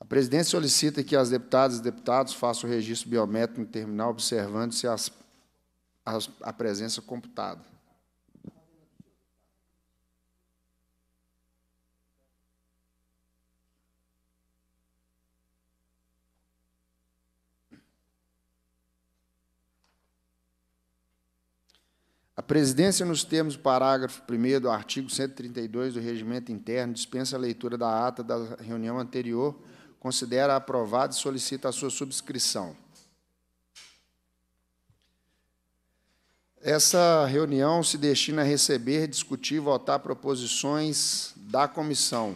A presidência solicita que as deputadas e deputados façam o registro biométrico no terminal, observando-se as, as, a presença computada. A presidência, nos termos do parágrafo 1 do artigo 132 do Regimento Interno, dispensa a leitura da ata da reunião anterior considera aprovado e solicita a sua subscrição. Essa reunião se destina a receber, discutir e votar proposições da comissão.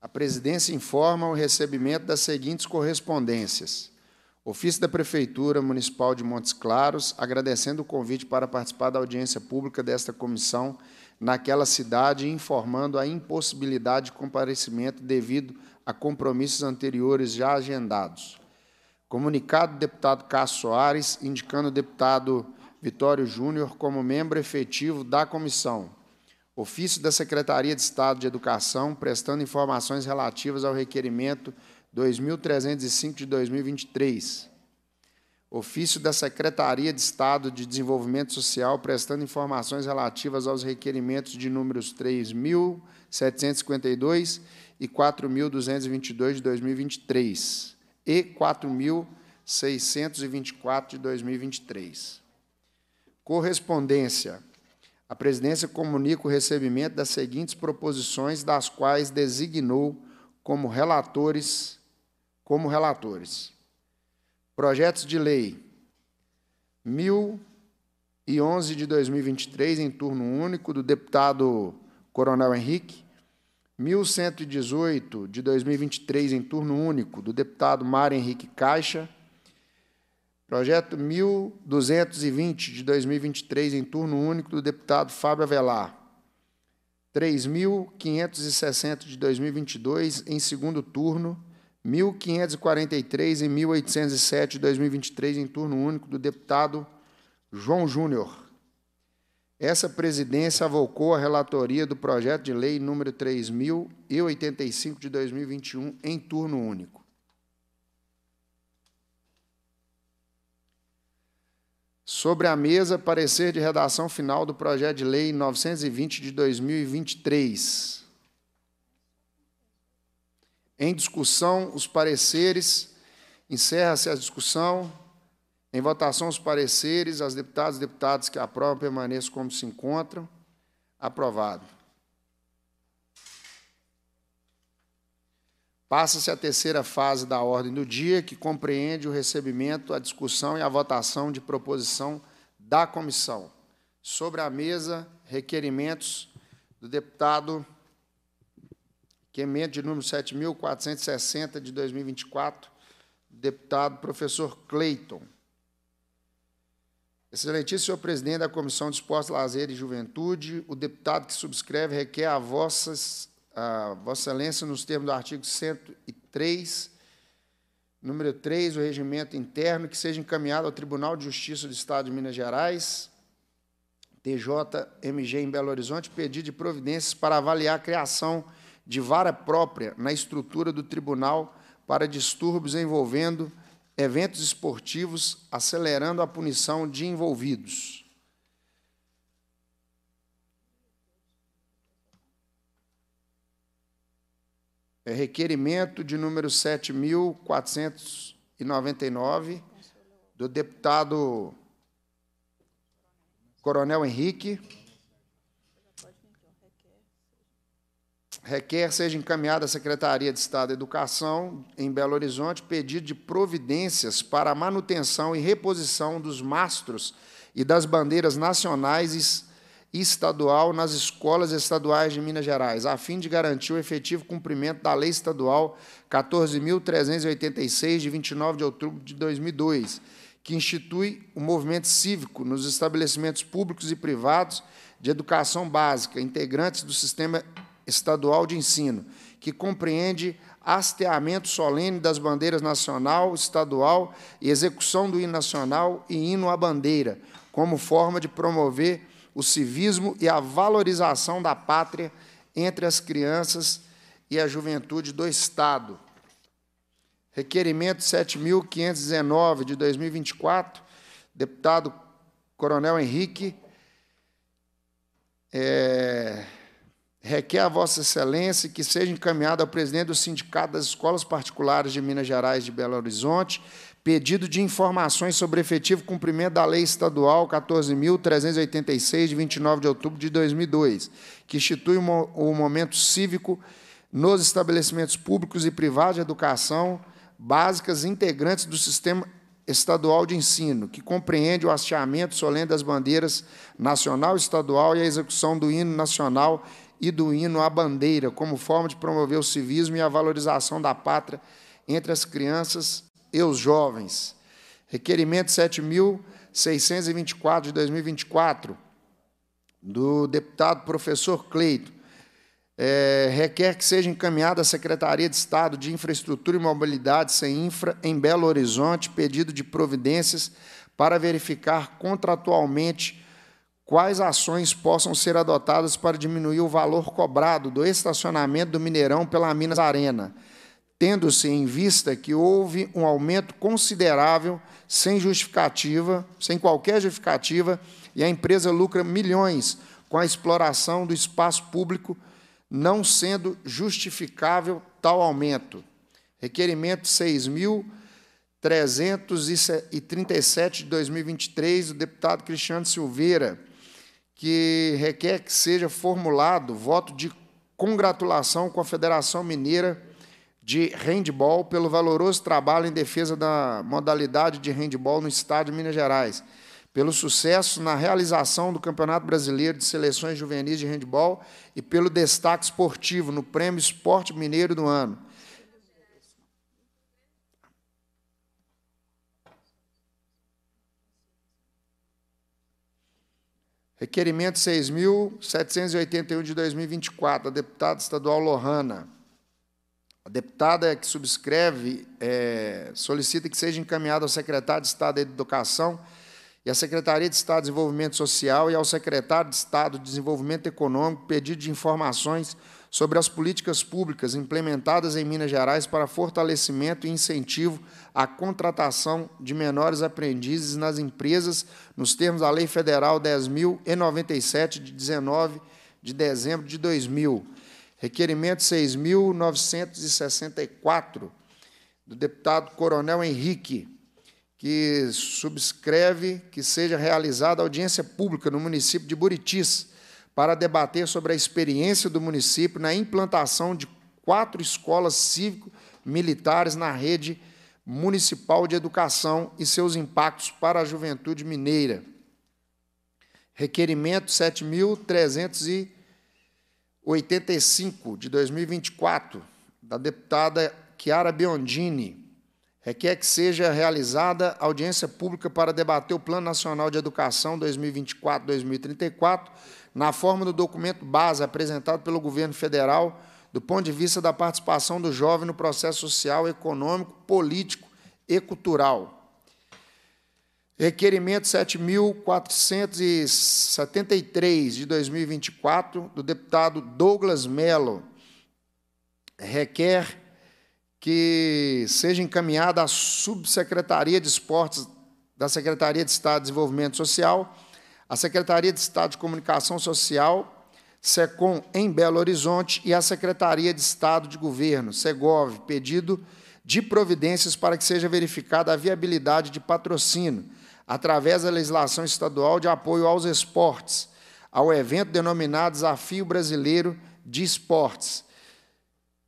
A presidência informa o recebimento das seguintes correspondências. Ofício da Prefeitura Municipal de Montes Claros, agradecendo o convite para participar da audiência pública desta comissão naquela cidade, informando a impossibilidade de comparecimento devido a compromissos anteriores já agendados. Comunicado do deputado Cássio Soares, indicando o deputado Vitório Júnior como membro efetivo da comissão. Ofício da Secretaria de Estado de Educação, prestando informações relativas ao requerimento 2305 de 2023 Ofício da Secretaria de Estado de Desenvolvimento Social, prestando informações relativas aos requerimentos de números 3.752 e 4.222 de 2023 e 4.624 de 2023. Correspondência. A presidência comunica o recebimento das seguintes proposições, das quais designou como relatores, como relatores. Projetos de lei 1011 de 2023, em turno único, do deputado Coronel Henrique. 1118 de 2023, em turno único, do deputado Mário Henrique Caixa. Projeto 1220 de 2023, em turno único, do deputado Fábio Avelar. 3.560 de 2022, em segundo turno, 1543 e 1807 de 2023, em turno único, do deputado João Júnior. Essa presidência avocou a relatoria do projeto de lei número 3085 de 2021, em turno único. Sobre a mesa, parecer de redação final do projeto de lei 920 de 2023. Em discussão, os pareceres. Encerra-se a discussão. Em votação, os pareceres. As deputadas e deputados que aprovam permaneçam como se encontram. Aprovado. Passa-se a terceira fase da ordem do dia, que compreende o recebimento, a discussão e a votação de proposição da comissão. Sobre a mesa, requerimentos do deputado que emenda de número 7.460 de 2024, deputado professor Cleiton. Excelentíssimo senhor presidente da Comissão de Esportes, Lazer e Juventude, o deputado que subscreve requer a, vossas, a Vossa Excelência, nos termos do artigo 103, número 3, o regimento interno, que seja encaminhado ao Tribunal de Justiça do Estado de Minas Gerais, TJMG em Belo Horizonte, pedir de providências para avaliar a criação de de vara própria na estrutura do tribunal para distúrbios envolvendo eventos esportivos, acelerando a punição de envolvidos. É requerimento de número 7.499, do deputado Coronel Henrique. requer seja encaminhada à Secretaria de Estado da Educação, em Belo Horizonte, pedido de providências para a manutenção e reposição dos mastros e das bandeiras nacionais e estadual nas escolas estaduais de Minas Gerais, a fim de garantir o efetivo cumprimento da Lei Estadual 14.386, de 29 de outubro de 2002, que institui o movimento cívico nos estabelecimentos públicos e privados de educação básica, integrantes do sistema Estadual de Ensino, que compreende hasteamento solene das bandeiras nacional, estadual e execução do hino nacional e hino à bandeira, como forma de promover o civismo e a valorização da pátria entre as crianças e a juventude do Estado. Requerimento 7.519, de 2024, deputado Coronel Henrique, é, requer a Vossa Excelência que seja encaminhado ao presidente do Sindicato das Escolas Particulares de Minas Gerais de Belo Horizonte pedido de informações sobre efetivo cumprimento da Lei Estadual 14.386, de 29 de outubro de 2002, que institui o momento cívico nos estabelecimentos públicos e privados de educação básicas integrantes do sistema estadual de ensino, que compreende o hasteamento solene das bandeiras nacional e estadual e a execução do hino nacional e do hino à bandeira, como forma de promover o civismo e a valorização da pátria entre as crianças e os jovens. Requerimento 7.624 de 2024, do deputado professor Cleito, é, requer que seja encaminhada à Secretaria de Estado de Infraestrutura e Mobilidade, sem infra, em Belo Horizonte, pedido de providências para verificar contratualmente quais ações possam ser adotadas para diminuir o valor cobrado do estacionamento do Mineirão pela Minas Arena, tendo-se em vista que houve um aumento considerável sem justificativa, sem qualquer justificativa, e a empresa lucra milhões com a exploração do espaço público, não sendo justificável tal aumento. Requerimento 6.337 de 2023 do deputado Cristiano Silveira que requer que seja formulado voto de congratulação com a Federação Mineira de Handball pelo valoroso trabalho em defesa da modalidade de handball no estado de Minas Gerais, pelo sucesso na realização do Campeonato Brasileiro de Seleções Juvenis de Handball e pelo destaque esportivo no Prêmio Esporte Mineiro do ano. Requerimento 6.781 de 2024, da deputada estadual Lohana. A deputada que subscreve é, solicita que seja encaminhada ao secretário de Estado da Educação e à Secretaria de Estado de Desenvolvimento Social e ao secretário de Estado de Desenvolvimento Econômico pedido de informações sobre as políticas públicas implementadas em Minas Gerais para fortalecimento e incentivo à contratação de menores aprendizes nas empresas, nos termos da Lei Federal 10.097, de 19 de dezembro de 2000. Requerimento 6.964, do deputado Coronel Henrique, que subscreve que seja realizada audiência pública no município de Buritis, para debater sobre a experiência do município na implantação de quatro escolas cívico-militares na rede municipal de educação e seus impactos para a juventude mineira. Requerimento 7.385 de 2024, da deputada Chiara Biondini. Requer que seja realizada audiência pública para debater o Plano Nacional de Educação 2024-2034 na forma do documento base apresentado pelo governo federal, do ponto de vista da participação do jovem no processo social, econômico, político e cultural. Requerimento 7.473 de 2024, do deputado Douglas Mello, requer que seja encaminhada à Subsecretaria de Esportes da Secretaria de Estado de Desenvolvimento Social a Secretaria de Estado de Comunicação Social, SECOM, em Belo Horizonte, e a Secretaria de Estado de Governo, SEGOV, pedido de providências para que seja verificada a viabilidade de patrocínio, através da legislação estadual de apoio aos esportes, ao evento denominado Desafio Brasileiro de Esportes,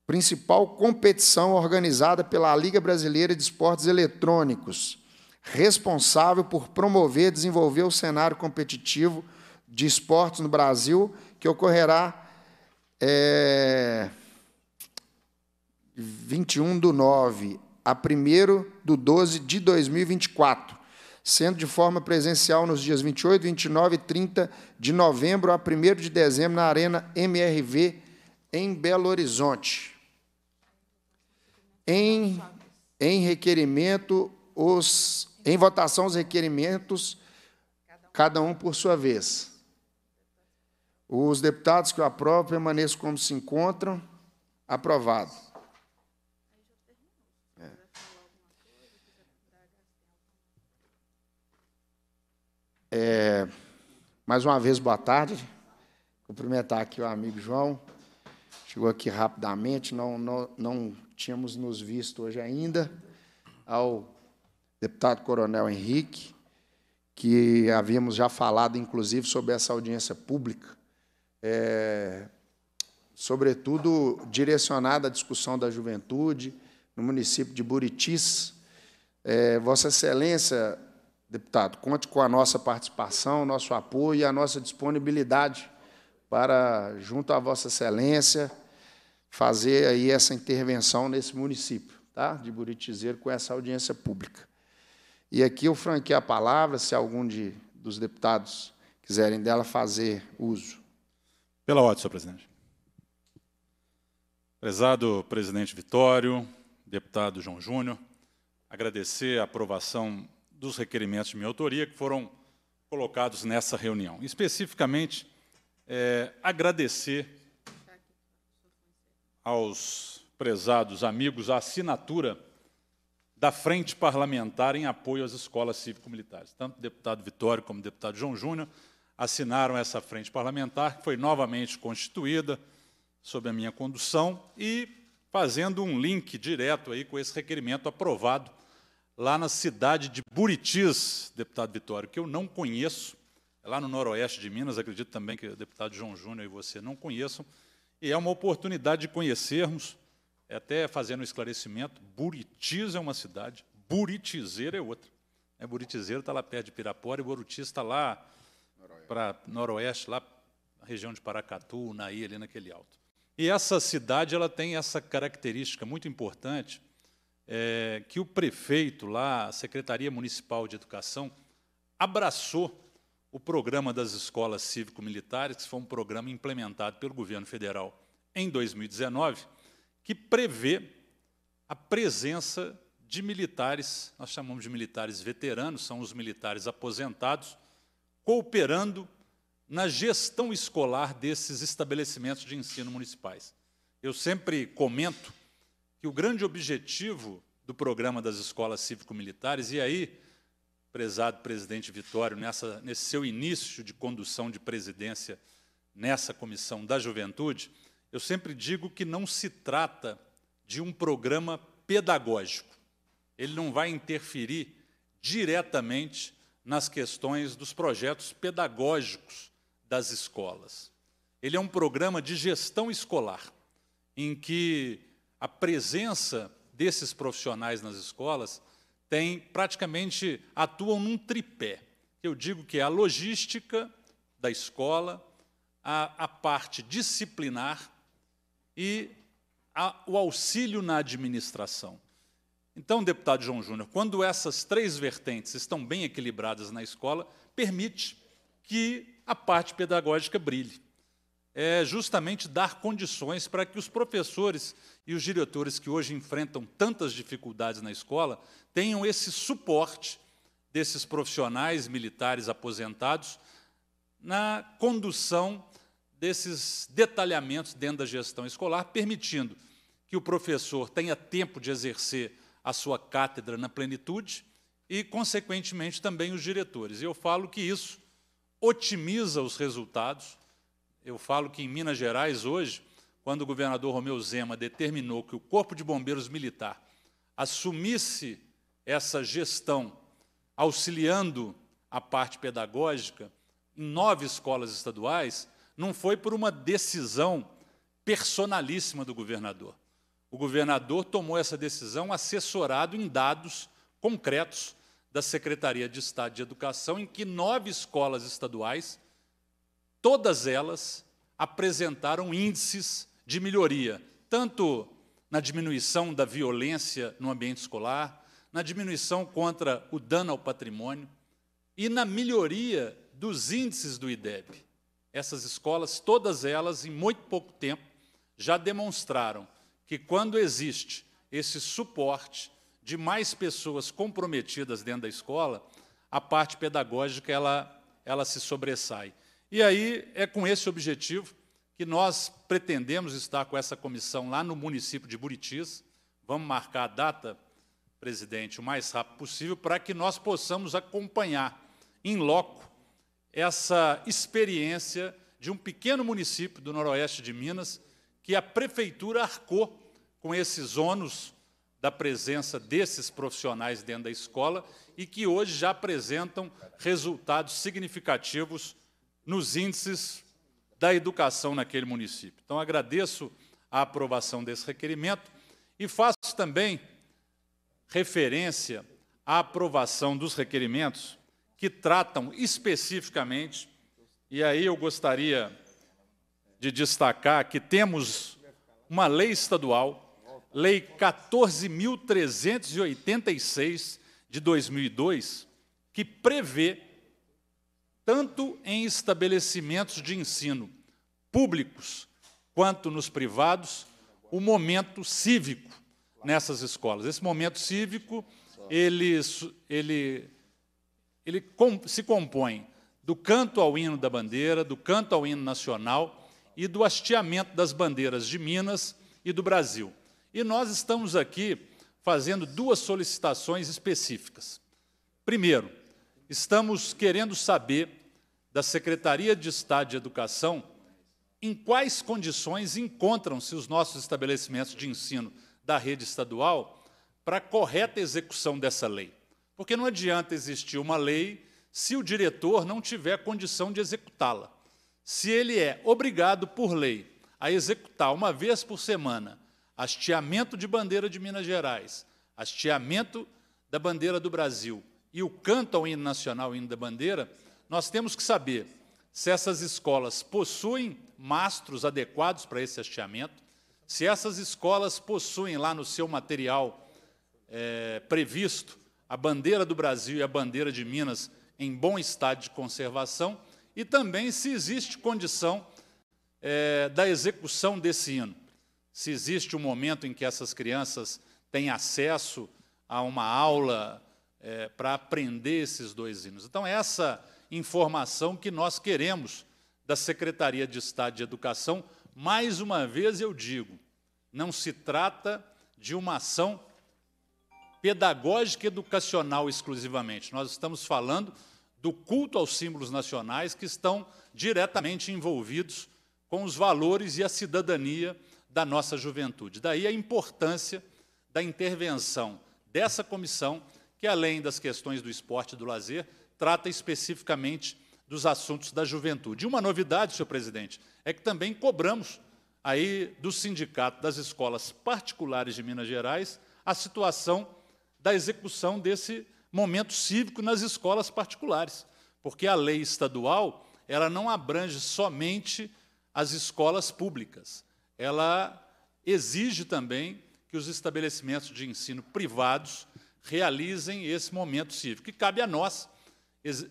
principal competição organizada pela Liga Brasileira de Esportes Eletrônicos responsável por promover e desenvolver o cenário competitivo de esportes no Brasil, que ocorrerá é, 21 do 9 a 1 do 12 de 2024, sendo de forma presencial nos dias 28, 29 e 30 de novembro a 1 de dezembro na Arena MRV, em Belo Horizonte. Em, em requerimento, os em votação, os requerimentos, cada um por sua vez. Os deputados que o aprovam permaneçam como se encontram. Aprovado. É. É, mais uma vez, boa tarde. Cumprimentar aqui o amigo João. Chegou aqui rapidamente, não, não, não tínhamos nos visto hoje ainda. Ao deputado Coronel Henrique, que havíamos já falado, inclusive, sobre essa audiência pública, é, sobretudo direcionada à discussão da juventude no município de Buritis. É, Vossa Excelência, deputado, conte com a nossa participação, nosso apoio e a nossa disponibilidade para, junto à Vossa Excelência, fazer aí essa intervenção nesse município, tá? de Buritizeiro, com essa audiência pública. E aqui eu franquei a palavra, se algum de, dos deputados quiserem dela fazer uso. Pela ordem, senhor presidente. Prezado presidente Vitório, deputado João Júnior, agradecer a aprovação dos requerimentos de minha autoria que foram colocados nessa reunião. Especificamente, é, agradecer aos prezados amigos a assinatura da Frente Parlamentar em apoio às escolas cívico-militares. Tanto o deputado Vitório como o deputado João Júnior assinaram essa frente parlamentar, que foi novamente constituída sob a minha condução e fazendo um link direto aí com esse requerimento aprovado lá na cidade de Buritis, deputado Vitório, que eu não conheço, é lá no noroeste de Minas, acredito também que o deputado João Júnior e você não conheçam, e é uma oportunidade de conhecermos é até fazendo um esclarecimento, Buritis é uma cidade, Buritizeira é outra. É, Buritizeira está lá perto de Pirapora e Borutis está lá para noroeste, lá na região de Paracatu, naí ali naquele alto. E essa cidade ela tem essa característica muito importante, é, que o prefeito lá, a Secretaria Municipal de Educação, abraçou o programa das escolas cívico-militares, que foi um programa implementado pelo governo federal em 2019, que prevê a presença de militares, nós chamamos de militares veteranos, são os militares aposentados, cooperando na gestão escolar desses estabelecimentos de ensino municipais. Eu sempre comento que o grande objetivo do programa das escolas cívico-militares, e aí, prezado presidente Vitório, nessa, nesse seu início de condução de presidência nessa comissão da juventude, eu sempre digo que não se trata de um programa pedagógico. Ele não vai interferir diretamente nas questões dos projetos pedagógicos das escolas. Ele é um programa de gestão escolar, em que a presença desses profissionais nas escolas tem praticamente atuam num tripé. Eu digo que é a logística da escola, a, a parte disciplinar e a, o auxílio na administração. Então, deputado João Júnior, quando essas três vertentes estão bem equilibradas na escola, permite que a parte pedagógica brilhe. É justamente dar condições para que os professores e os diretores que hoje enfrentam tantas dificuldades na escola tenham esse suporte desses profissionais militares aposentados na condução desses detalhamentos dentro da gestão escolar, permitindo que o professor tenha tempo de exercer a sua cátedra na plenitude e, consequentemente, também os diretores. E eu falo que isso otimiza os resultados. Eu falo que em Minas Gerais, hoje, quando o governador Romeu Zema determinou que o Corpo de Bombeiros Militar assumisse essa gestão, auxiliando a parte pedagógica, em nove escolas estaduais, não foi por uma decisão personalíssima do governador. O governador tomou essa decisão assessorado em dados concretos da Secretaria de Estado de Educação, em que nove escolas estaduais, todas elas apresentaram índices de melhoria, tanto na diminuição da violência no ambiente escolar, na diminuição contra o dano ao patrimônio e na melhoria dos índices do IDEB essas escolas, todas elas, em muito pouco tempo, já demonstraram que quando existe esse suporte de mais pessoas comprometidas dentro da escola, a parte pedagógica ela, ela se sobressai. E aí é com esse objetivo que nós pretendemos estar com essa comissão lá no município de Buritis. Vamos marcar a data, presidente, o mais rápido possível, para que nós possamos acompanhar em loco essa experiência de um pequeno município do noroeste de Minas que a prefeitura arcou com esses ônus da presença desses profissionais dentro da escola e que hoje já apresentam resultados significativos nos índices da educação naquele município. Então, agradeço a aprovação desse requerimento e faço também referência à aprovação dos requerimentos que tratam especificamente, e aí eu gostaria de destacar que temos uma lei estadual, Lei 14.386 de 2002, que prevê, tanto em estabelecimentos de ensino públicos quanto nos privados, o momento cívico nessas escolas. Esse momento cívico, ele, ele ele se compõe do canto ao hino da bandeira, do canto ao hino nacional e do hasteamento das bandeiras de Minas e do Brasil. E nós estamos aqui fazendo duas solicitações específicas. Primeiro, estamos querendo saber da Secretaria de Estado de Educação em quais condições encontram-se os nossos estabelecimentos de ensino da rede estadual para a correta execução dessa lei. Porque não adianta existir uma lei se o diretor não tiver condição de executá-la. Se ele é obrigado por lei a executar uma vez por semana hasteamento de bandeira de Minas Gerais, hasteamento da bandeira do Brasil e o canto ao hino nacional, hino da bandeira, nós temos que saber se essas escolas possuem mastros adequados para esse hasteamento, se essas escolas possuem lá no seu material é, previsto a bandeira do Brasil e a bandeira de Minas em bom estado de conservação e também se existe condição é, da execução desse hino. Se existe um momento em que essas crianças têm acesso a uma aula é, para aprender esses dois hinos. Então, essa informação que nós queremos da Secretaria de Estado de Educação, mais uma vez eu digo, não se trata de uma ação pedagógica e educacional exclusivamente. Nós estamos falando do culto aos símbolos nacionais que estão diretamente envolvidos com os valores e a cidadania da nossa juventude. Daí a importância da intervenção dessa comissão, que além das questões do esporte e do lazer, trata especificamente dos assuntos da juventude. E uma novidade, senhor presidente, é que também cobramos aí do Sindicato das Escolas Particulares de Minas Gerais a situação da execução desse momento cívico nas escolas particulares, porque a lei estadual ela não abrange somente as escolas públicas, ela exige também que os estabelecimentos de ensino privados realizem esse momento cívico. E cabe a nós, ex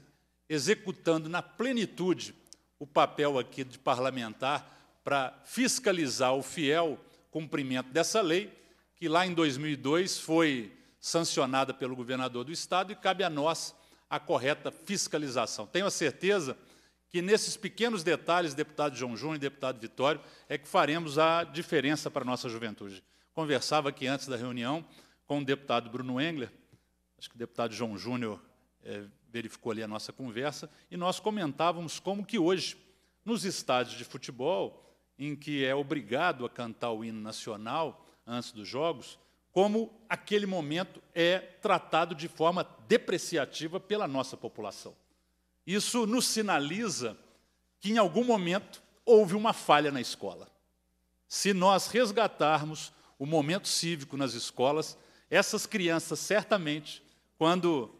executando na plenitude o papel aqui de parlamentar para fiscalizar o fiel cumprimento dessa lei, que lá em 2002 foi sancionada pelo governador do Estado e cabe a nós a correta fiscalização. Tenho a certeza que nesses pequenos detalhes, deputado João Júnior e deputado Vitório, é que faremos a diferença para a nossa juventude. Conversava aqui antes da reunião com o deputado Bruno Engler, acho que o deputado João Júnior é, verificou ali a nossa conversa, e nós comentávamos como que hoje, nos estádios de futebol, em que é obrigado a cantar o hino nacional antes dos jogos, como aquele momento é tratado de forma depreciativa pela nossa população. Isso nos sinaliza que, em algum momento, houve uma falha na escola. Se nós resgatarmos o momento cívico nas escolas, essas crianças, certamente, quando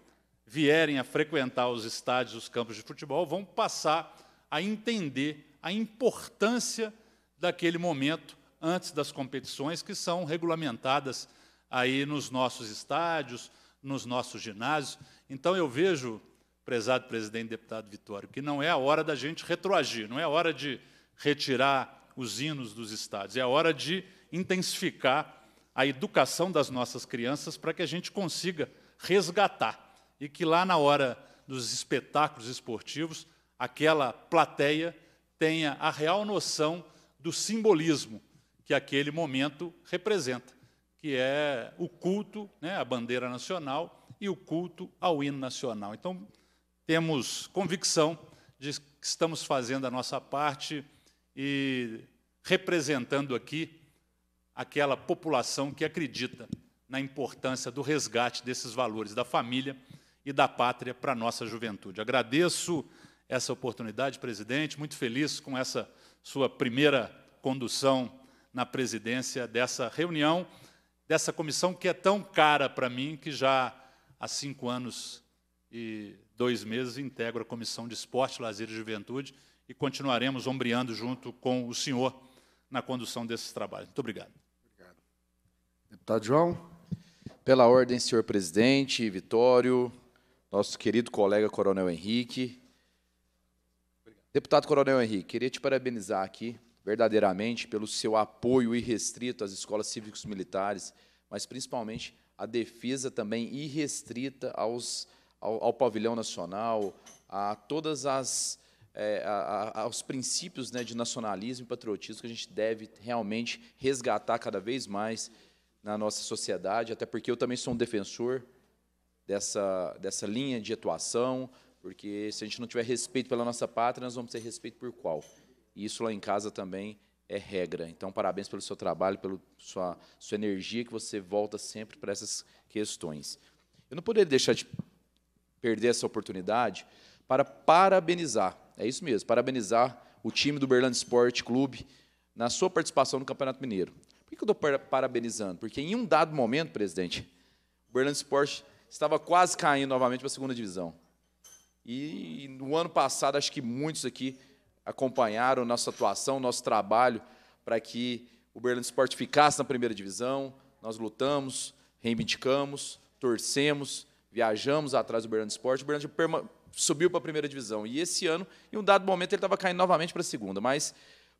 vierem a frequentar os estádios, os campos de futebol, vão passar a entender a importância daquele momento antes das competições que são regulamentadas aí nos nossos estádios, nos nossos ginásios. Então eu vejo, prezado presidente deputado Vitório, que não é a hora da gente retroagir, não é a hora de retirar os hinos dos estádios, é a hora de intensificar a educação das nossas crianças para que a gente consiga resgatar e que lá na hora dos espetáculos esportivos aquela plateia tenha a real noção do simbolismo que aquele momento representa que é o culto né, à bandeira nacional e o culto ao hino nacional. Então, temos convicção de que estamos fazendo a nossa parte e representando aqui aquela população que acredita na importância do resgate desses valores da família e da pátria para a nossa juventude. Agradeço essa oportunidade, presidente, muito feliz com essa sua primeira condução na presidência dessa reunião dessa comissão que é tão cara para mim, que já há cinco anos e dois meses integro a Comissão de Esporte, Lazer e Juventude e continuaremos ombreando junto com o senhor na condução desses trabalhos. Muito obrigado. obrigado. Deputado João. Pela ordem, senhor presidente, Vitório, nosso querido colega Coronel Henrique. Deputado Coronel Henrique, queria te parabenizar aqui verdadeiramente pelo seu apoio irrestrito às escolas cívicos militares, mas principalmente a defesa também irrestrita aos, ao, ao pavilhão nacional, a todas as é, aos princípios né, de nacionalismo e patriotismo que a gente deve realmente resgatar cada vez mais na nossa sociedade, até porque eu também sou um defensor dessa, dessa linha de atuação, porque se a gente não tiver respeito pela nossa pátria, nós vamos ter respeito por qual? E isso lá em casa também é regra. Então, parabéns pelo seu trabalho, pela sua, sua energia, que você volta sempre para essas questões. Eu não poderia deixar de perder essa oportunidade para parabenizar, é isso mesmo, parabenizar o time do Berlândia Sport Clube na sua participação no Campeonato Mineiro. Por que eu estou parabenizando? Porque em um dado momento, presidente, o Berlândia Sport estava quase caindo novamente para a segunda divisão. E no ano passado, acho que muitos aqui acompanharam nossa atuação, nosso trabalho para que o Berlim Sport ficasse na primeira divisão. Nós lutamos, reivindicamos, torcemos, viajamos atrás do Berlim Sport. O Berlim subiu para a primeira divisão. E esse ano, em um dado momento, ele estava caindo novamente para a segunda. Mas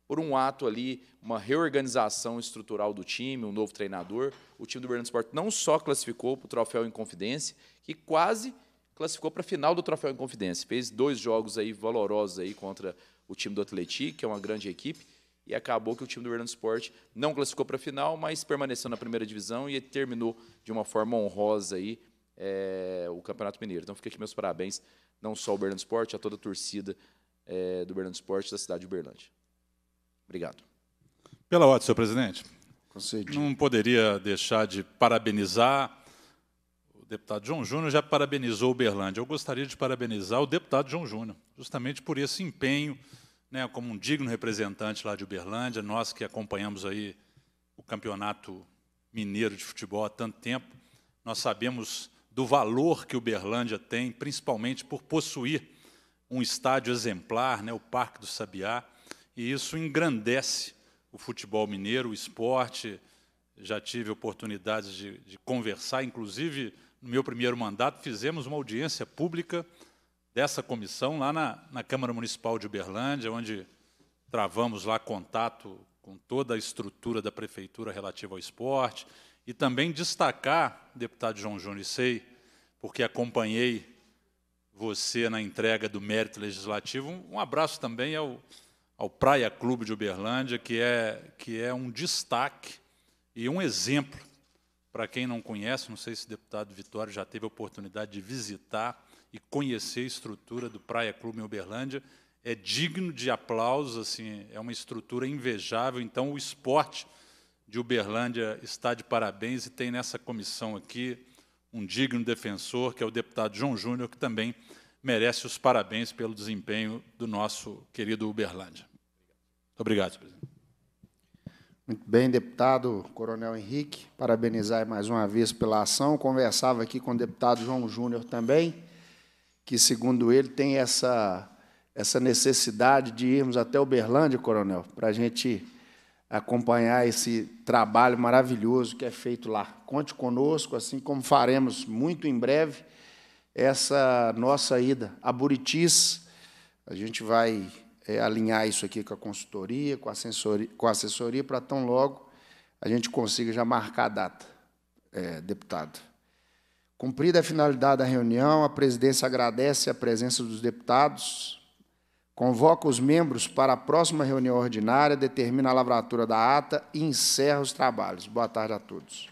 por um ato ali, uma reorganização estrutural do time, um novo treinador, o time do Berlim Sport não só classificou para o Troféu em Confidência, que quase classificou para a final do Troféu em Confidência. Fez dois jogos aí valorosos aí contra o time do Atlético, que é uma grande equipe, e acabou que o time do Orlando Sport não classificou para a final, mas permaneceu na primeira divisão e terminou de uma forma honrosa aí é, o Campeonato Mineiro. Então fica aqui meus parabéns, não só ao Berlândia Sport, a toda a torcida é, do Berlândia Sport da cidade de Uberlândia. Obrigado. Pela ordem, senhor presidente. Não poderia deixar de parabenizar o deputado João Júnior já parabenizou o Berlândia. Eu gostaria de parabenizar o deputado João Júnior, justamente por esse empenho né, como um digno representante lá de Uberlândia, nós que acompanhamos aí o campeonato mineiro de futebol há tanto tempo, nós sabemos do valor que Uberlândia tem, principalmente por possuir um estádio exemplar, né, o Parque do Sabiá, e isso engrandece o futebol mineiro, o esporte. Já tive oportunidades de, de conversar, inclusive no meu primeiro mandato fizemos uma audiência pública dessa comissão lá na, na Câmara Municipal de Uberlândia, onde travamos lá contato com toda a estrutura da prefeitura relativa ao esporte, e também destacar, deputado João Júnior, sei, porque acompanhei você na entrega do mérito legislativo, um, abraço também ao, ao Praia Clube de Uberlândia, que é, que é um destaque e um exemplo para quem não conhece, não sei se o deputado Vitório já teve a oportunidade de visitar e conhecer a estrutura do Praia Clube em Uberlândia é digno de aplausos, assim, é uma estrutura invejável. Então, o esporte de Uberlândia está de parabéns e tem nessa comissão aqui um digno defensor, que é o deputado João Júnior, que também merece os parabéns pelo desempenho do nosso querido Uberlândia. Obrigado, presidente. Muito bem, deputado Coronel Henrique, parabenizar mais uma vez pela ação. Conversava aqui com o deputado João Júnior também que, segundo ele, tem essa, essa necessidade de irmos até Uberlândia, coronel, para a gente acompanhar esse trabalho maravilhoso que é feito lá. Conte conosco, assim como faremos muito em breve essa nossa ida a Buritis. A gente vai é, alinhar isso aqui com a consultoria, com a, assessoria, com a assessoria, para tão logo a gente consiga já marcar a data, é, deputado. Cumprida a finalidade da reunião, a presidência agradece a presença dos deputados, convoca os membros para a próxima reunião ordinária, determina a lavratura da ata e encerra os trabalhos. Boa tarde a todos.